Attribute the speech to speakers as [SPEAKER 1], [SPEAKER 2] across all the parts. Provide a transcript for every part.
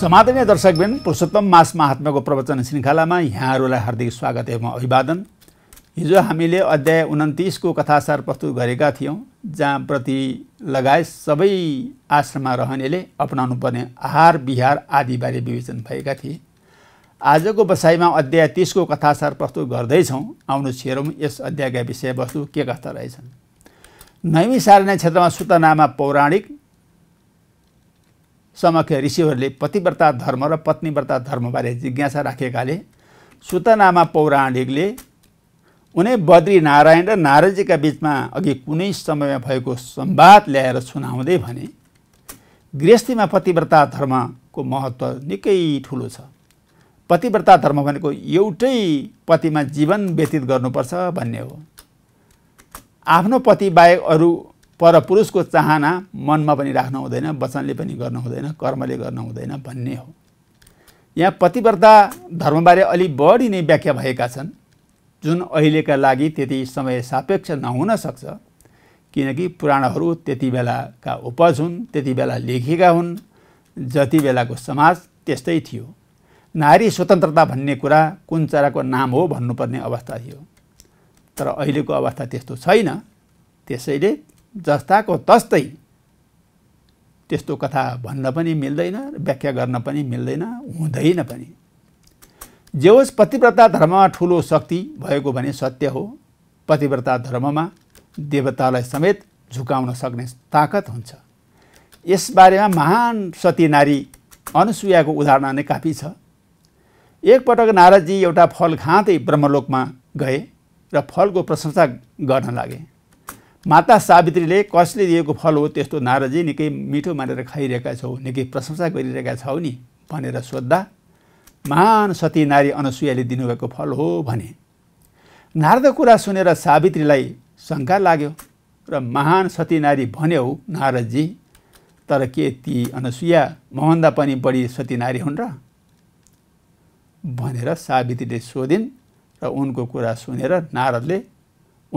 [SPEAKER 1] समादरणीय दर्शकबिन पुरुषोत्तम मास महात्माको प्रवचन श्रृङ्खलामा यहाँहरूलाई हार्दिक स्वागत एवं अभिवादन हिजो हामीले अध्याय उन्तिसको कथासार प्रस्तुत गरेका थियौँ जहाँ प्रति लगायत सबै आश्रममा रहनेले अपनाउनु पर्ने आहार विहार आदिबारे विवेचन भएका थिए आजको बसाइमा अध्याय तिसको कथासार प्रस्तुत गर्दैछौँ आउनु छेरौँ यस अध्यायका विषयवस्तु के कस्ता रहेछन् नैमी सार्ने क्षेत्रमा सुतनामा पौराणिक समक्ष ऋषिहरूले पतिव्रता धर्म र पत्नीव्रता धर्मबारे जिज्ञासा राखेकाले सुतनामा पौराणिकले उनै बद्री नारायण र नारजीका बिचमा अघि कुनै समयमा भएको संवाद ल्याएर सुनाउँदै भने गृहस्थीमा पतिव्रता धर्मको महत्त्व निकै ठुलो छ पतिव्रता धर्म भनेको एउटै पतिमा जीवन व्यतीत गर्नुपर्छ भन्ने हो आफ्नो पति बाहेक अरू परपुरुषको चाहना मनमा पनि राख्नु हुँदैन वचनले पनि गर्नु हुँदैन कर्मले गर्नु हुँदैन भन्ने हो यहाँ पतिव्रता धर्मबारे अलि बढी नै व्याख्या भएका छन् जुन अहिलेका लागि त्यति समय सापेक्ष नहुन सक्छ किनकि पुराणहरू त्यति बेलाका उपज हुन् त्यति बेला लेखेका हुन् जति बेलाको समाज त्यस्तै थियो नारी स्वतन्त्रता भन्ने कुरा कुन चराको नाम हो भन्नुपर्ने अवस्था थियो तर अहिलेको अवस्था त्यस्तो छैन त्यसैले जस्ताको तस्तै त्यस्तो कथा भन्न पनि मिल्दैन व्याख्या गर्न पनि मिल्दैन हुँदैन पनि जे होस् पतिव्रता धर्ममा ठुलो शक्ति भएको भने सत्य हो पतिव्रता धर्ममा देवतालाई समेत झुकाउन सक्ने ताकत हुन्छ यसबारेमा महान सती नारी अनुसुयाको उदाहरण नै काफी छ एकपटक नारदजी एउटा फल खाँदै ब्रह्मलोकमा गए र फलको प्रशंसा गर्न लागे माता सावित्रीले कसले दिएको फल हो त्यस्तो नाराजी निकै मिठो मानेर खाइरहेका छौ निकै प्रशंसा गरिरहेका छौ नि भनेर सोद्धा महान सती नारी अनसुयाले दिनुभएको फल हो भने नारद कुरा सुनेर सावित्रीलाई शङ्का लाग्यो र महान सती नारी भन्यो नारदजी तर के ती अनसुया मभन्दा पनि बढी सती नारी हुन् र भनेर सावित्रीले सोधिन् र उनको कुरा सुनेर नारदले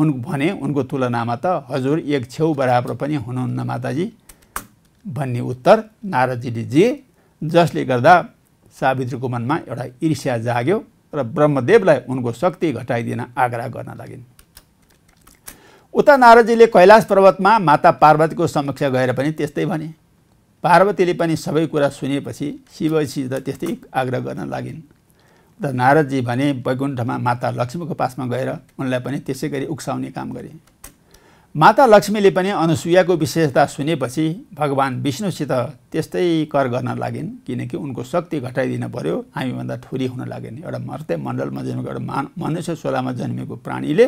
[SPEAKER 1] उन भने उनको तुलनामा त हजुर एक छेउ बराबर पनि हुनुहुन्न माताजी भन्ने उत्तर नारदजीले दिए जसले गर्दा सावित्रीको मनमा एउटा ईर्ष्या जाग्यो र ब्रह्मदेवलाई उनको शक्ति घटाइदिन आग्रह गर्न लागिन् उता नारदजीले कैलाश पर्वतमा माता पार्वतीको समक्ष गएर पनि त्यस्तै भने पार्वतीले पनि सबै कुरा सुनेपछि शिवसित त्यस्तै आग्रह गर्न लागिन् त नारदजी भने वैकुण्ठमा माता लक्ष्मीको पासमा गएर उनलाई पनि त्यसै गरी उक्साउने काम गरे माता लक्ष्मीले पनि अनुसुयाको विशेषता सुनेपछि भगवान् विष्णुसित त्यस्तै कर गर्न लागिन् किनकि उनको शक्ति घटाइदिन पर्यो हामीभन्दा ठुरी हुन लागेन एउटा मर्ते मण्डलमा जन्मेको एउटा मान मनुष्य सोलामा जन्मेको प्राणीले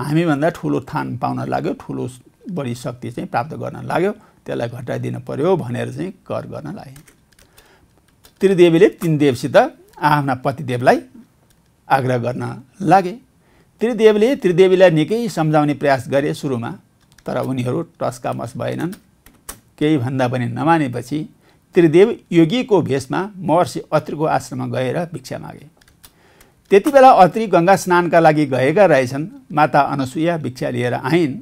[SPEAKER 1] हामीभन्दा ठुलो थान पाउन लाग्यो ठुलो बढी शक्ति चाहिँ प्राप्त गर्न लाग्यो त्यसलाई घटाइदिन पर्यो भनेर चाहिँ कर गर्न लागे त्रिदेवीले तिन देवसित आफ्ना पतिदेवलाई आग्रह गर्न लागे त्रिदेवले त्रिदेवीलाई निकै सम्झाउने प्रयास गरे सुरुमा तर उनीहरू टस्का मस भएनन् केही भन्दा पनि नमानेपछि त्रिदेव योगीको भेषमा महर्षि अत्रीको आश्रममा गएर भिक्षा मागे त्यति बेला अत्री गङ्गा स्नानका लागि गएका रहेछन् माता अनसुया भिक्षा लिएर आइन्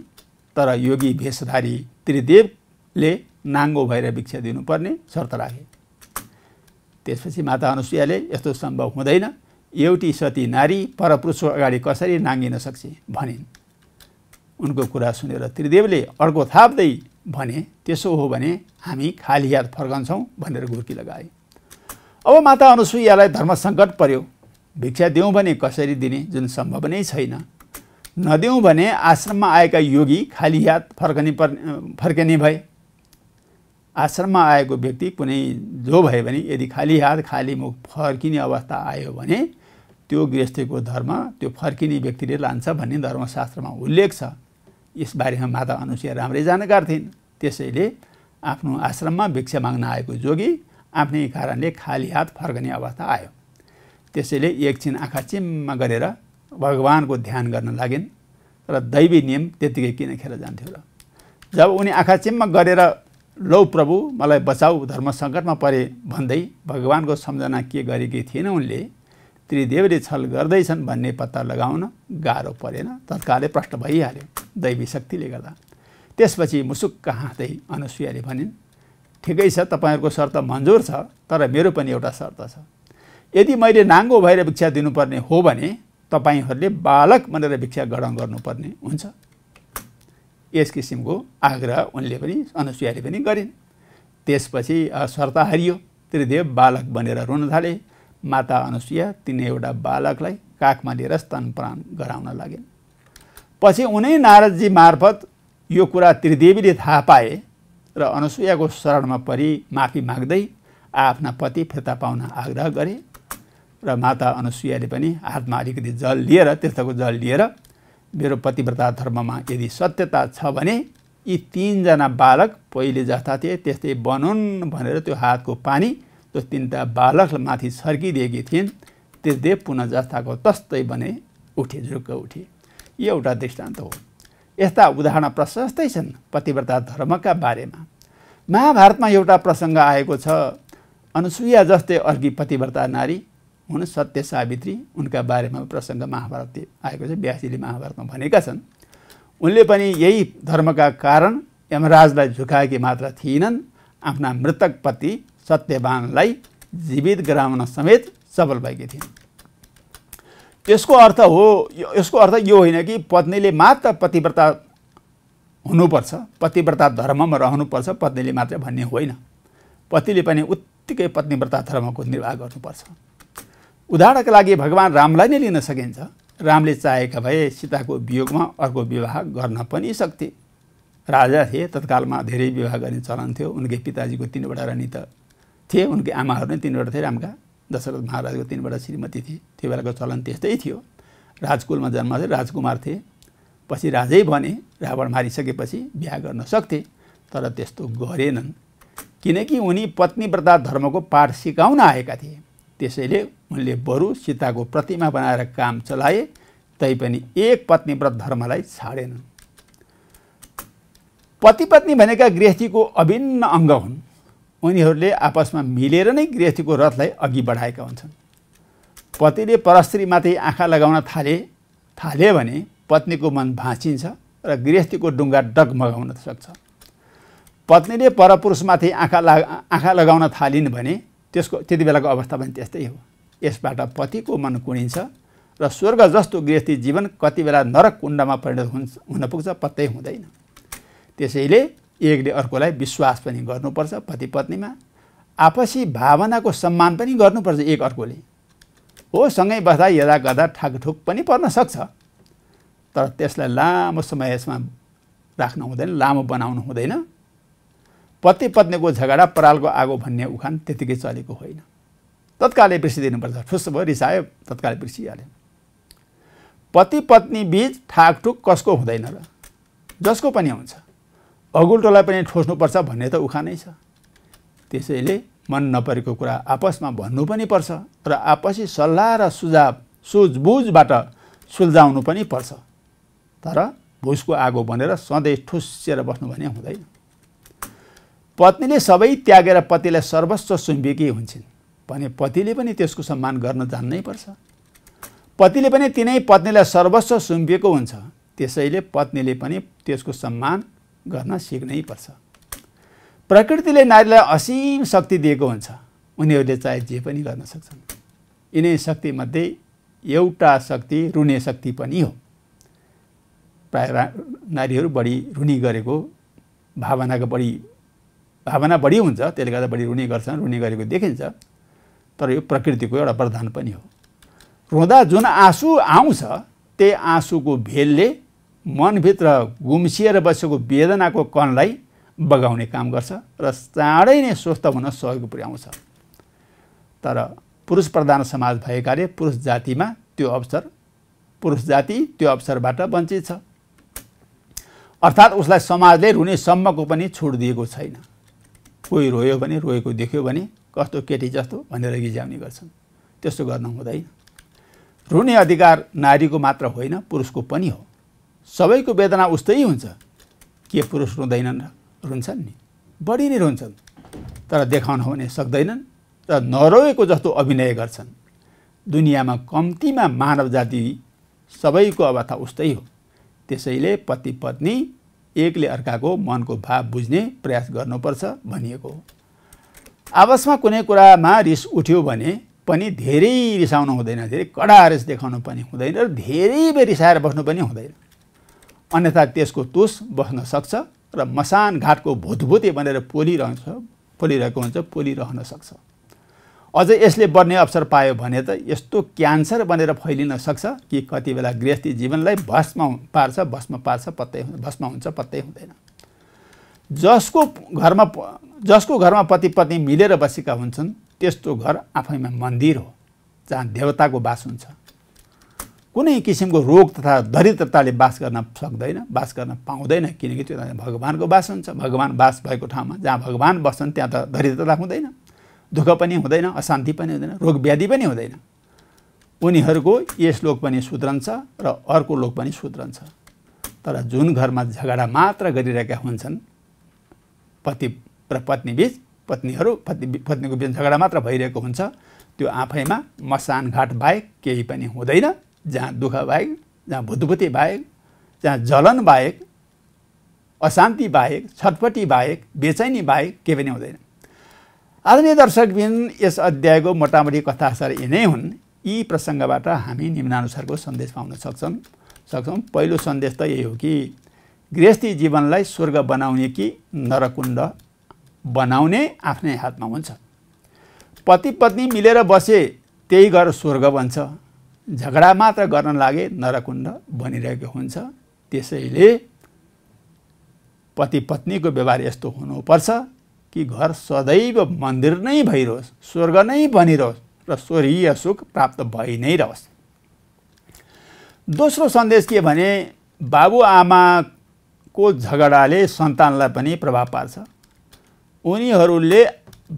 [SPEAKER 1] तर योगी भेषधारी त्रिदेवले नाङ्गो भएर भिक्षा दिनुपर्ने शर्त राखे त्यसपछि माता अनुसुयाले यस्तो सम्भव हुँदैन एउटी सती नारी परपुरुषको अगाडि कसरी नाङ्गिन सक्छ भनिन् उनको कुरा सुनेर त्रिदेवले अर्को थाप्दै भने त्यसो हो भने हामी खाली हात फर्कन्छौँ भनेर घुर्की लगाए अब माता अनुसुयालाई धर्म सङ्कट पर्यो भिक्षा दिउँ भने कसरी दिने जुन सम्भव नै छैन नदिउँ भने आश्रममा आएका योगी खाली हात फर्कने पर्ने फर्किने भए आश्रममा आएको व्यक्ति कुनै जो भयो भने यदि खाली हात खाली मुख फर्किने अवस्था आयो भने त्यो गृहस्थीको धर्म त्यो फर्किने व्यक्तिले लान्छ भन्ने धर्मशास्त्रमा उल्लेख छ यसबारेमा माता अनुसार राम्रै जानकार थिइन् त्यसैले आफ्नो आश्रममा भिक्षा माग्न आएको जोगी आफ्नै कारणले खाली हात फर्कने अवस्था आयो त्यसैले एकछिन आँखा चिम्मा गरेर भगवानको ध्यान गर्न लागिन् र दैवी नियम त्यत्तिकै किन खेर जान्थ्यो र जब उनी आँखा चिम्मा गरेर लौ प्रभु मलाई बचाऊ धर्म सङ्कटमा परे भन्दै भगवान्को सम्झना के गरेकी थिएन उनले त्रिदेवले छल गर्दैछन् भन्ने पत्ता लगाउन गाह्रो परेन तत्कालै प्रश्न भइहाल्यो दैवी शक्तिले गर्दा त्यसपछि मुसुक्क हाँदै अनुसुयाले भनिन् ठिकै छ तपाईँहरूको शर्त मन्जुर छ तर मेरो पनि एउटा शर्त छ यदि मैले नाङ्गो भएर भिक्षा दिनुपर्ने हो भने तपाईँहरूले बालक भनेर भिक्षा गढन गर्नुपर्ने हुन्छ यस किसिमको आग्रह उनले पनि अनुसुयाले पनि गरिन् त्यसपछि शर्त हारियो त्रिदेव बालक बनेर रुन थाले माता अनुसुया तिनी एउटा बालकलाई काखमा लिएर स्तनप्राण गराउन लागेन् पछि उनै नारदजी मार्फत यो कुरा त्रिदेवीले थाहा पाए र अनुसुयाको शरणमा परि माफी माग्दै आफ्ना पति फिर्ता पाउन आग्रह गरे र माता अनुसुयाले पनि हातमा अलिकति जल लिएर तीर्थको जल लिएर मेरो पतिव्रता धर्ममा यदि सत्यता छ भने यी तिनजना बालक पहिले जस्ता थिए त्यस्तै बनुन् भनेर त्यो हातको पानी त्यो तिनवटा बालकमाथि छर्किदिएकी थिइन् त्यसले पुनः जस्ताको तस्तै बने उठे झुक्क उठे यो एउटा दृष्टान्त हो यस्ता उदाहरण प्रशस्तै छन् पतिव्रता धर्मका बारेमा महाभारतमा एउटा प्रसङ्ग आएको छ अनुसुया जस्तै अर्की पतिव्रता नारी हुन सत्य सावित्री उनका बारेमा प्रसङ्ग महाभारत आएको छ ब्यासीले महाभारतमा भनेका छन् उनले पनि यही धर्मका कारण यमराजलाई झुकाएकी मात्र थिएनन् आफ्ना मृतक पति सत्यवानलाई जीवित गराउन समेत सबल भएकी थिइन् यसको अर्थ हो यसको अर्थ यो होइन कि पत्नीले मात्र पतिव्रता हुनुपर्छ पतिव्रता धर्ममा रहनुपर्छ पत्नीले मात्र भन्ने होइन पतिले पनि उत्तिकै पत्नीव्रता धर्मको निर्वाह गर्नुपर्छ उदाहरणका लागि भगवान् रामलाई नै लिन सकिन्छ रामले चाहेका भए सीताको वियोगमा अर्को विवाह गर्न पनि सक्थे राजा थिए तत्कालमा धेरै विवाह गर्ने चलन थियो उनकै पिताजीको तिनवटा रानी त थिए उनकै आमाहरू नै तिनवटा थिए रामका दशरथ महाराजको तिनवटा श्रीमती थिए त्यो बेलाको चलन त्यस्तै थियो राजकुलमा जन्म राजकुमार थिए पछि राजै भने रावण मारिसकेपछि बिहा गर्न सक्थे तर त्यस्तो गरेनन् किनकि उनी पत्नीव्रता धर्मको पाठ सिकाउन आएका थिए त्यसैले उनले बरु सीताको प्रतिमा बनाएर काम चलाए तैपनि एक पत्नीव्रत धर्मलाई छाडेनन् पति पत्नी भनेका गृहस्थीको अभिन्न अङ्ग हुन् उनीहरूले आपसमा मिलेर नै गृहस्थीको रथलाई अघि बढाएका हुन्छन् पतिले परस्त्रीमाथि आँखा लगाउन थाले थाले भने पत्नीको मन भाँचिन्छ र गृहस्थीको डुङ्गा डगमगाउन सक्छ पत्नीले परपुरुषमाथि आँखा लाग आँखा लगाउन थालिन् भने त्यसको त्यति बेलाको अवस्था पनि त्यस्तै हो यसबाट पतिको मन कुणिन्छ र स्वर्ग जस्तो गृहस्थी जीवन कति बेला नरक कुण्डमा परिणत हुन्छ हुन पुग्छ पत्तै हुँदैन त्यसैले एकले अर्कोलाई विश्वास पनि गर्नुपर्छ पति पत्नीमा आपसी भावनाको सम्मान पनि गर्नुपर्छ एक अर्कोले हो सँगै बस्दा यदा गर्दा ठाकठुक पनि पर्न सक्छ तर त्यसलाई लामो समय यसमा राख्नु हुँदैन लामो बनाउनु हुँदैन पति पत्नीको झगडा परालको आगो भन्ने उखान त्यतिकै चलेको होइन तत्कालै बिर्सिदिनुपर्छ ठुस भयो रिसायो तत्काल बिर्सिहाल्यो पति पत्नी बिच ठाकठुक कसको हुँदैन र जसको पनि हुन्छ अगुल्टोलाई पनि ठोस्नुपर्छ भन्ने त उखानै छ त्यसैले मन नपरेको कुरा आपसमा भन्नु पनि पर्छ र आपसी सल्लाह र सुझाव सुझबुझबाट सुल्झाउनु पनि पर्छ तर भुसको आगो बनेर सधैँ ठुस्सिएर बस्नु भने हुँदैन पत्नीले सबै त्यागेर पतिलाई सर्वस्व सुम्बिएकी हुन्छन् भने पतिले पनि त्यसको सम्मान गर्न जान्नै पर्छ पतिले पनि तिनै पत्नीलाई सर्वस्व सुम्पिएको हुन्छ त्यसैले पत्नीले पनि त्यसको सम्मान गर्न सिक्नै पर्छ प्रकृतिले नारीलाई असीम शक्ति दिएको हुन्छ उनीहरूले चाहे जे पनि गर्न सक्छन् यिनै शक्तिमध्ये एउटा शक्ति रुने शक्ति पनि हो प्राय नारीहरू बढी रुनी गरेको भावनाको बढी भावना बढी हुन्छ त्यसले गर्दा बढी रुने गर्छन् रुने गरेको देखिन्छ तर यो प्रकृतिको एउटा वरदान पनि हो रुँदा जुन आँसु आउँछ त्यही आँसुको भेलले मनभित्र गुम्सिएर बसेको वेदनाको कणलाई बगाउने काम गर्छ र चाँडै नै स्वस्थ हुन सहयोग पुर्याउँछ तर पुरुष प्रधान समाज भएकाले पुरुष जातिमा त्यो अवसर पुरुष जाति त्यो अवसरबाट वञ्चित छ अर्थात् उसलाई समाजले रुनेसम्मको पनि छुट दिएको छैन कोही रोयो भने रोएको देख्यो भने कस्तो केटी जस्तो भनेर गिज्याउने गर्छन् त्यस्तो गर्न हुँदैन रुने अधिकार नारीको मात्र होइन पुरुषको पनि हो सबैको वेदना उस्तै हुन्छ के पुरुष रुँदैनन् र रुन्छन् नि बढी नै रुन्छन् तर देखाउन भने सक्दैनन् र नरोएको जस्तो अभिनय गर्छन् दुनियाँमा कम्तीमा मानव जाति सबैको अवस्था उस्तै हो त्यसैले पति पत्नी एकले अर्काको मनको भाव बुझ्ने प्रयास गर्नुपर्छ भनिएको हो आपसमा कुनै कुरामा रिस उठ्यो भने पनि धेरै रिसाउनु हुँदैन धेरै कडा रिस देखाउनु पनि हुँदैन र धेरै रिसाएर बस्नु पनि हुँदैन अन्यथा त्यसको तुस बस्न सक्छ र मसान घाटको भुतभुते भनेर पोलिरहन्छ पोलिरहेको हुन्छ पोलिरहन सक्छ अझ यसले बढ्ने अवसर पायो भने त यस्तो क्यान्सर बनेर फैलिन सक्छ कि कति बेला गृहस्थी जीवनलाई भस्म पार्छ भस्म पार्छ पत्तै भस्म हुन्छ पत्तै हुँदैन जसको घरमा जसको घरमा पति पत्नी मिलेर बसेका हुन्छन् त्यस्तो घर आफैमा मन्दिर हो जहाँ देवताको बास हुन्छ कुनै किसिमको रोग तथा दरिद्रताले बास गर्न सक्दैन बास गर्न पाउँदैन किनकि त्यो भगवान्को बास हुन्छ भगवान् बास भएको ठाउँमा जहाँ भगवान् बस्छन् त्यहाँ त दरिद्रता हुँदैन दुःख पनि हुँदैन अशान्ति पनि हुँदैन रोग व्याधि पनि हुँदैन उनीहरूको यस लोक पनि सुध्रन्छ र अर्को लोक पनि सुध्रन्छ तर जुन घरमा झगडा मात्र गरिरहेका हुन्छन् पति र पत्नी बिच पत्नीहरू पत्नी पत्नीको बिच झगडा मात्र भइरहेको हुन्छ त्यो आफैमा मसानघाट बाहेक केही पनि हुँदैन जहाँ दुःख बाहेक जहाँ भुतभुते बाहेक जहाँ जलन बाहेक अशान्ति बाहेक छटपटी बाहेक बेचैनी बाहेक केही पनि हुँदैन आदरणीय दर्शकबिन यस अध्यायको मोटामोटी कथासार यिनै हुन् यी प्रसङ्गबाट हामी निम्नानुसारको सन्देश पाउन सक्छौँ सक्छौँ पहिलो सन्देश त यही हो कि गृहस्थी जीवनलाई स्वर्ग बनाउने कि नरकुण्ड बनाउने आफ्नै हातमा हुन्छ पति पत्नी मिलेर बसे त्यही घर स्वर्ग बन्छ झगडा मात्र गर्न लागे नरकुण्ड बनिरहेको हुन्छ त्यसैले पति पत्नीको व्यवहार यस्तो हुनुपर्छ कि घर सदैव मन्दिर नै भइरहोस् स्वर्ग नै बनिरहोस् र स्वर्गीय सुख प्राप्त भइ नै रहोस् दोस्रो सन्देश के भने बाबुआमाको झगडाले सन्तानलाई पनि प्रभाव पार्छ उनीहरूले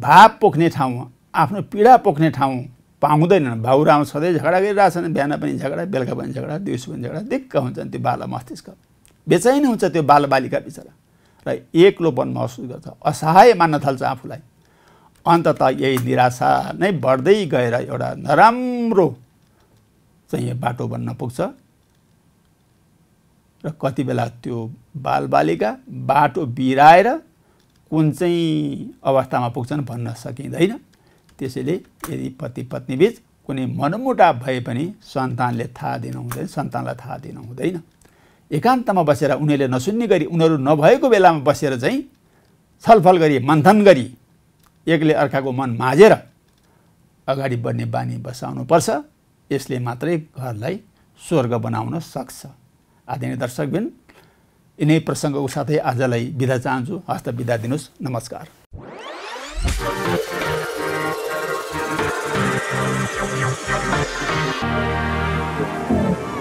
[SPEAKER 1] भाव पोख्ने ठाउँ आफ्नो पीडा पोख्ने ठाउँ पाउँदैनन् बाबुराम सधैँ झगडा गरिरहेछन् बिहान पनि झगडा बेलुका पनि झगडा दिउँसो पनि झगडा दिक्क हुन्छन् त्यो बाल मस्तिष्क बेचैन हुन्छ त्यो बालबालिका बिचरा र एक्लोपन महसुस गर्छ असहाय मान्न थाल्छ आफूलाई अन्तत यही निराशा नै बढ्दै गएर एउटा नराम्रो चाहिँ बाटो बन्न पुग्छ र कति बेला त्यो बालबालिका बाटो बिराएर कुन चाहिँ अवस्थामा पुग्छन् भन्न सकिँदैन त्यसैले यदि पति पत्नीबिच कुनै मनमुटा भए पनि सन्तानले थाहा दिनु हुँदैन सन्तानलाई थाहा दिनु हुँदैन एकान्तमा बसेर उनीहरूले नसुन्ने गरी उनीहरू नभएको बेलामा बसेर चाहिँ छलफल गरी मन्थन गरी एकले अर्काको मन माझेर अगाडि बढ्ने बानी बसाउनुपर्छ यसले मात्रै घरलाई स्वर्ग बनाउन सक्छ आदरणीय दर्शकबिन यिनै प्रसङ्गको साथै आजलाई बिदा चाहन्छु हस्त बिदा दिनुहोस् नमस्कार